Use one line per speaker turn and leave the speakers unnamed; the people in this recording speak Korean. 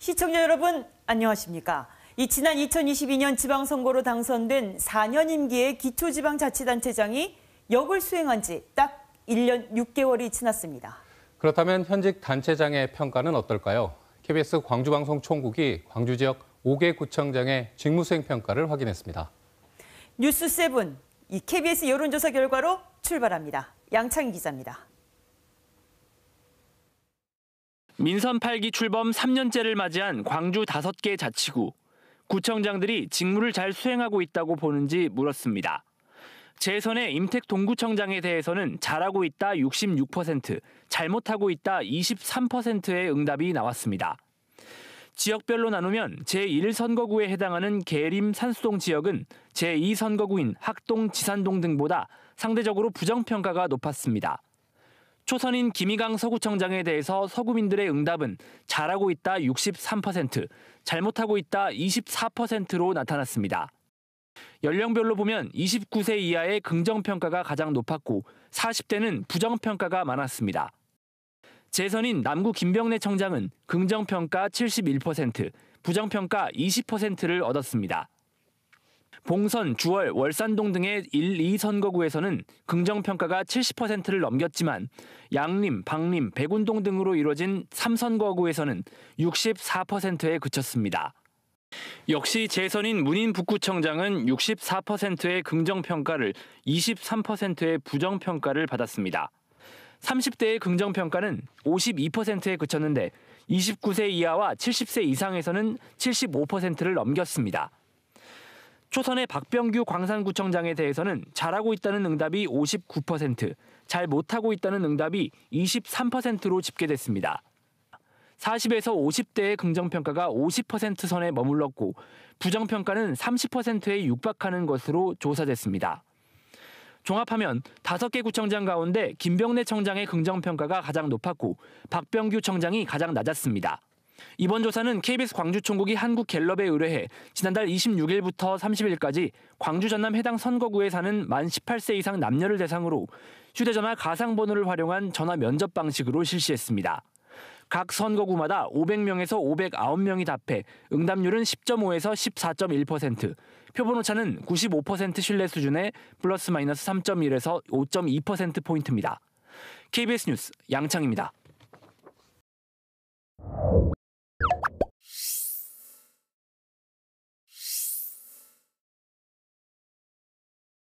시청자 여러분 안녕하십니까? 이 지난 2022년 지방선거로 당선된 4년 임기의 기초지방자치단체장이 역을 수행한 지 딱 1년 6개월이 지났습니다.
그렇다면 현직 단체장의 평가는 어떨까요? KBS 광주방송 총국이 광주 지역 5개 구청장의 직무수행 평가를 확인했습니다.
뉴스 7, 이 KBS 여론조사 결과로 출발합니다. 양창희 기자입니다.
민선 8기 출범 3년째를 맞이한 광주 5개 자치구. 구청장들이 직무를 잘 수행하고 있다고 보는지 물었습니다. 재선의 임택 동구청장에 대해서는 잘하고 있다 66%, 잘못하고 있다 23%의 응답이 나왔습니다. 지역별로 나누면 제1선거구에 해당하는 계림 산수동 지역은 제2선거구인 학동 지산동 등보다 상대적으로 부정평가가 높았습니다. 초선인 김희강 서구청장에 대해서 서구민들의 응답은 잘하고 있다 63%, 잘못하고 있다 24%로 나타났습니다. 연령별로 보면 29세 이하의 긍정평가가 가장 높았고 40대는 부정평가가 많았습니다. 재선인 남구 김병래 청장은 긍정평가 71%, 부정평가 20%를 얻었습니다. 봉선, 주월, 월산동 등의 1, 2선거구에서는 긍정평가가 70%를 넘겼지만 양림, 박림, 백운동 등으로 이뤄진 3선거구에서는 64%에 그쳤습니다. 역시 재선인 문인 북구청장은 64%의 긍정평가를 23%의 부정평가를 받았습니다. 30대의 긍정평가는 52%에 그쳤는데 29세 이하와 70세 이상에서는 75%를 넘겼습니다. 초선의 박병규 광산구청장에 대해서는 잘하고 있다는 응답이 59%, 잘 못하고 있다는 응답이 23%로 집계됐습니다. 40에서 50대의 긍정평가가 50% 선에 머물렀고 부정평가는 30%에 육박하는 것으로 조사됐습니다. 종합하면 5개 구청장 가운데 김병래 청장의 긍정평가가 가장 높았고 박병규 청장이 가장 낮았습니다. 이번 조사는 KBS 광주총국이 한국갤럽에 의뢰해 지난달 26일부터 30일까지 광주 전남 해당 선거구에 사는 만 18세 이상 남녀를 대상으로 휴대전화 가상번호를 활용한 전화 면접 방식으로 실시했습니다. 각 선거구마다 500명에서 509명이 답해 응답률은 10.5에서 14.1%, 표본 오차는 95% 신뢰 수준의 플러스 마이너스 3.1에서 5.2%포인트입니다. KBS 뉴스 양창입니다.